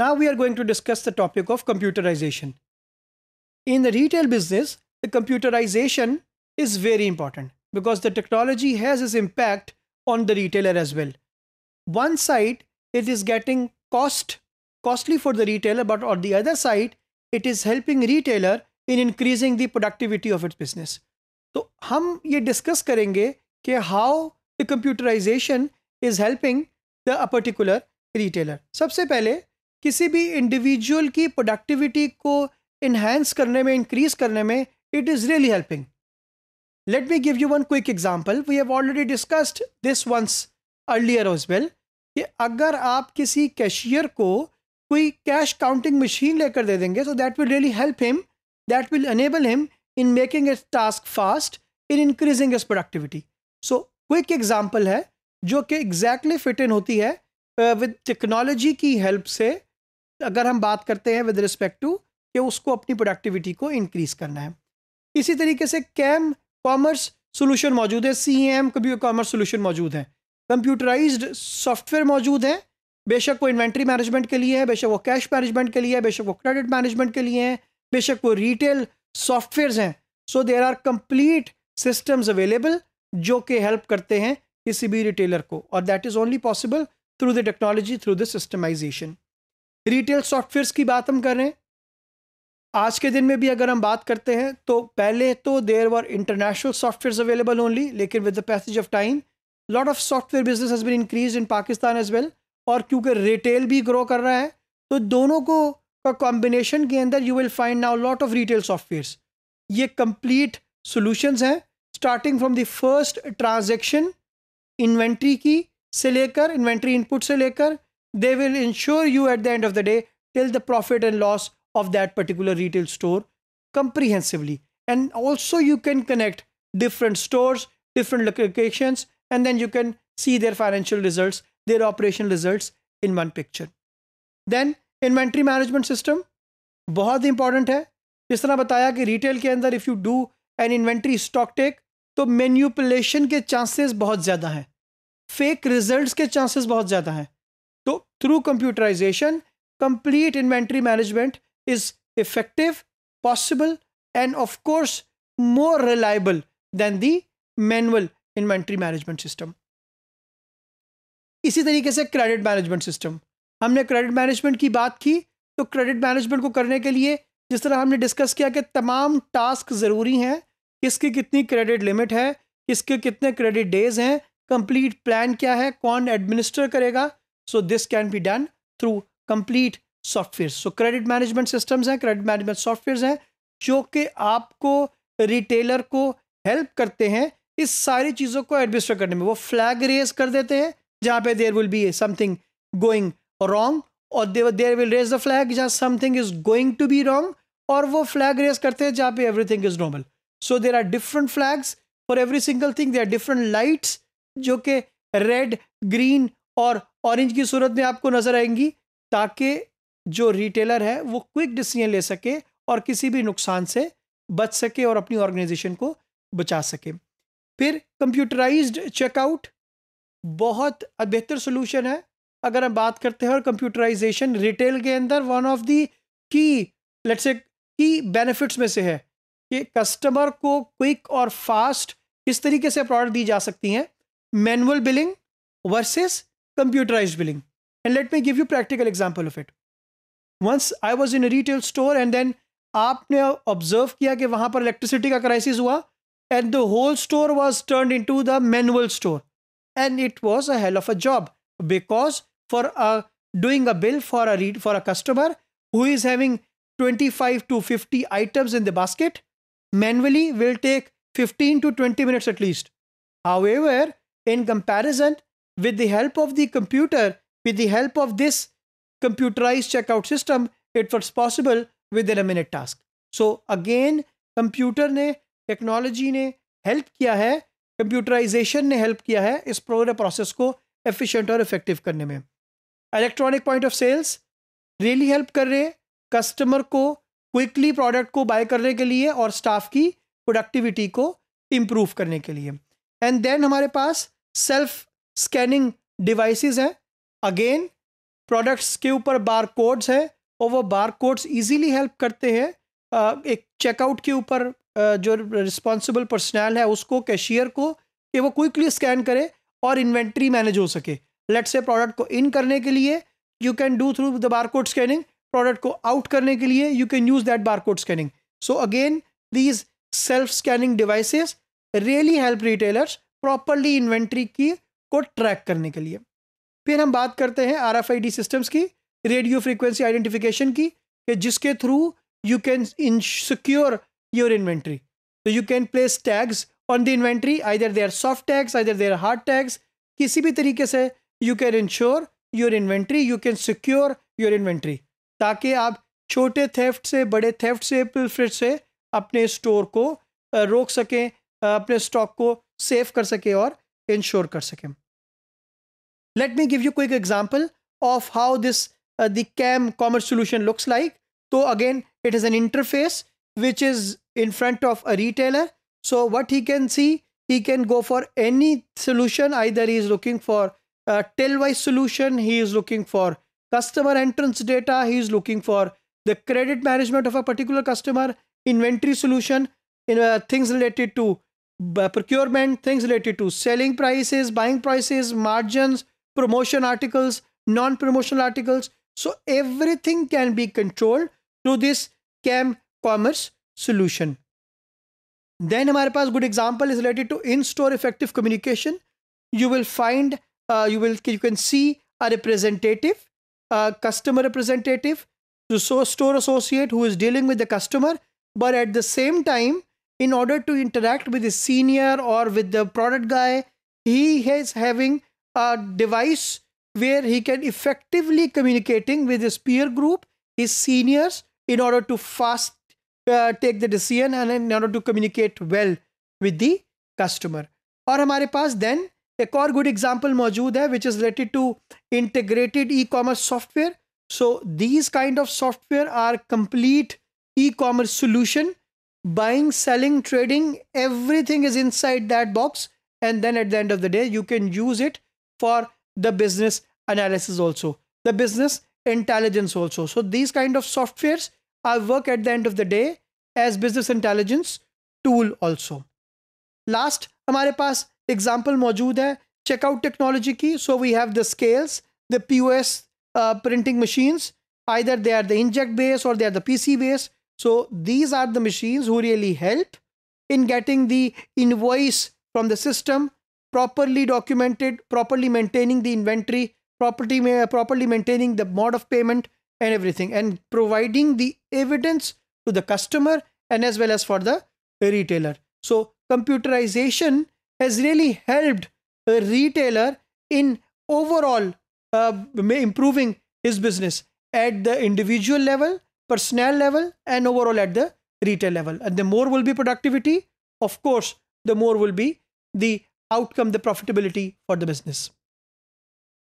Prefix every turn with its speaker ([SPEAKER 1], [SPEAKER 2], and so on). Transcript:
[SPEAKER 1] Now we are going to discuss the topic of computerization. In the retail business, the computerization is very important because the technology has its impact on the retailer as well. One side, it is getting cost costly for the retailer, but on the other side, it is helping retailer in increasing the productivity of its business. So, हम ये discuss करेंगे कि the computerization is helping the a particular retailer. Retailer सबसे पहले किसी भी individual की productivity को इन्हेंस करने में इंक्रीज करने में it is really helping let me give you one quick example we have already discussed this once earlier as well कि अगर आप किसी कैशियर को कोई कैश काउंटिंग मशीन लेकर दे देंगे तो that will really help him that will enable him in making his task fast in increasing his productivity so quick example है जो कि एग्जैक्टली फिट इन होती है विद uh, टेक्नोलॉजी की हेल्प से तो अगर हम बात करते हैं विद रिस्पेक्ट टू कि उसको अपनी प्रोडक्टिविटी को इंक्रीज करना है इसी तरीके से कैम कॉमर्स सोल्यूशन मौजूद है सी एम कॉमर्स सोल्यूशन मौजूद है कंप्यूटराइज्ड सॉफ्टवेयर मौजूद हैं बेशक वो इन्वेंट्री मैनेजमेंट के लिए है बेशक वो कैश मैनेजमेंट के लिए है बेशक वो क्रेडिट मैनेजमेंट के लिए हैं बेशक वो रिटेल सॉफ्टवेयर हैं so there are complete systems available जो कि हेल्प करते हैं किसी भी रिटेलर को और that is only possible through the technology through the systemization retail softwares की बात हम कर रहे हैं आज के दिन में भी अगर हम बात करते हैं तो पहले तो there were international software available only लेकिन with the passage of time lot of software business has been increase in Pakistan as well और क्योंकि रिटेल भी ग्रो कर रहा है तो दोनों को का कॉम्बिनेशन के अंदर you will find now lot of retail softwares ये कंप्लीट सॉल्यूशंस हैं starting from the first transaction inventory की से लेकर इन्वेंट्री इनपुट से लेकर they will insure you at the end of the day till the profit and loss of that particular retail store comprehensively. And also, you can connect different stores, different locations, and then you can see their financial results, their operational results in one picture. Then, inventory management system, बहुत important. Important है जिस तरह बताया कि retail के अंदर if you do an inventory stock take तो manipulation के chances बहुत ज़्यादा हैं fake results के chances बहुत ज़्यादा हैं तो through computerization complete inventory management is effective possible and of course more reliable than the manual inventory management system इसी तरीके से क्रेडिट मैनेजमेंट सिस्टम हमने क्रेडिट मैनेजमेंट की बात की तो क्रेडिट मैनेजमेंट को करने के लिए जिस तरह हमने डिस्कस किया कि तमाम टास्क ज़रूरी हैं किसकी कितनी क्रेडिट लिमिट है किसके कितने क्रेडिट डेज हैं कंप्लीट प्लान क्या है कौन एडमिनिस्टर करेगा so this can be done through complete software so credit management systems हैं क्रेडिट मैनेजमेंट सॉफ्टवेयर हैं जो कि आपको रिटेलर को हेल्प करते हैं इस सारी चीज़ों को एडमिनिस्टर करने में वो फ्लैग रेज कर देते हैं जहाँ पे there will be something going wrong और there will raise the flag जहाँ something is going to be wrong और वो फ्लैग रेज करते हैं जहाँ पे everything is normal so there are different flags for every single thing there are different lights जो कि रेड ग्रीन और ऑरेंज की सूरत में आपको नज़र आएंगी ताकि जो रिटेलर है वो क्विक डिसीजन ले सके और किसी भी नुकसान से बच सके और अपनी ऑर्गेनाइजेशन को बचा सके फिर कंप्यूटराइज्ड चेकआउट बहुत बेहतर सोल्यूशन है अगर हम बात करते हैं और कंप्यूटराइजेशन रिटेल के अंदर वन ऑफ दी की लेट्स से की बेनिफिट्स में से है कि कस्टमर को क्विक और फास्ट किस तरीके से प्रोडक्ट दी जा सकती हैं manual billing versus computerized billing and let me give you practical example of it once i was in a retail store and then aapne observed kiya ki wahan par electricity crisis and the whole store was turned into the manual store and it was a hell of a job because for doing a bill for a read for a customer who is having 25 to 50 items in the basket manually will take 15 to 20 minutes at least however in comparison with the help of the computer with the help of this computerize checkout system it was possible within minute task so again computer ने technology ने help किया है computerisation ने help किया है इस पूरे process को एफिशिएंट और इफेक्टिव करने में electronic point of sales really help कर रहे कस्टमर को क्विकली प्रोडक्ट को बाय करने के लिए और स्टाफ की प्रोडक्टिविटी को इम्प्रूव करने के लिए एंड देन हमारे पास सेल्फ स्कैनिंग डिवाइसेस हैं अगेन प्रोडक्ट्स के ऊपर बार कोड्स हैं और वो बार कोड्स ईजीली हेल्प करते हैं एक चेकआउट के ऊपर जो रिस्पॉन्सिबल पर्सनल है उसको कैशियर को कि वो क्विकली स्कैन करे और इन्वेंट्री मैनेज हो सके लेट्स से प्रोडक्ट को इन करने के लिए you can do through the bar code scanning product को आउट करने के लिए you can use that bar code scanning so again these self scanning devices really help retailers properly inventory की को ट्रैक करने के लिए फिर हम बात करते हैं आर एफ सिस्टम्स की रेडियो फ्रीक्वेंसी आइडेंटिफिकेशन की कि जिसके through you can in secure your inventory तो you can place tags on the inventory either there soft tags either there hard tags किसी भी तरीके से you can ensure your inventory you can secure your inventory ताकि आप छोटे theft से बड़े थेफ्ट से फिर से अपने स्टोर को रोक सकें अपने स्टॉक को सेव कर सकें और Ensure, कर let me give you a quick example of how this uh, the CAM commerce solution looks like. So again, it is an interface which is in front of a retailer. So what he can see, he can go for any solution. Either he is looking for a Telwise solution, he is looking for customer entrance data, he is looking for the credit management of a particular customer, inventory solution, in, uh, things related to procurement, things related to selling prices, buying prices, margins, promotion articles, non promotional articles. So everything can be controlled through this CAM commerce solution. Then our good example is related to in-store effective communication. You will find, uh, you will you can see a representative, a customer representative, the store associate who is dealing with the customer, but at the same time in order to interact with the senior or with the product guy, he is having a device where he can effectively communicating with his peer group, his seniors, in order to fast uh, take the decision and in order to communicate well with the customer. Or हमारे पास then a core good example मौजूद है which is related to integrated e-commerce software. So these kind of software are complete e-commerce solution buying, selling, trading, everything is inside that box. And then at the end of the day, you can use it for the business analysis also, the business intelligence also. So these kind of softwares are work at the end of the day as business intelligence tool also. Last, हमारे पास example मौजूद है checkout technology की so we have the scales the P O S printing machines either they are the inkjet base और they are the P C so these are the machines who really help in getting the invoice from the system properly documented, properly maintaining the inventory, properly, properly maintaining the mode of payment and everything and providing the evidence to the customer and as well as for the retailer. So computerization has really helped a retailer in overall uh, improving his business at the individual level personnel level and overall at the retail level. And the more will be productivity, of course, the more will be the outcome, the profitability for the business.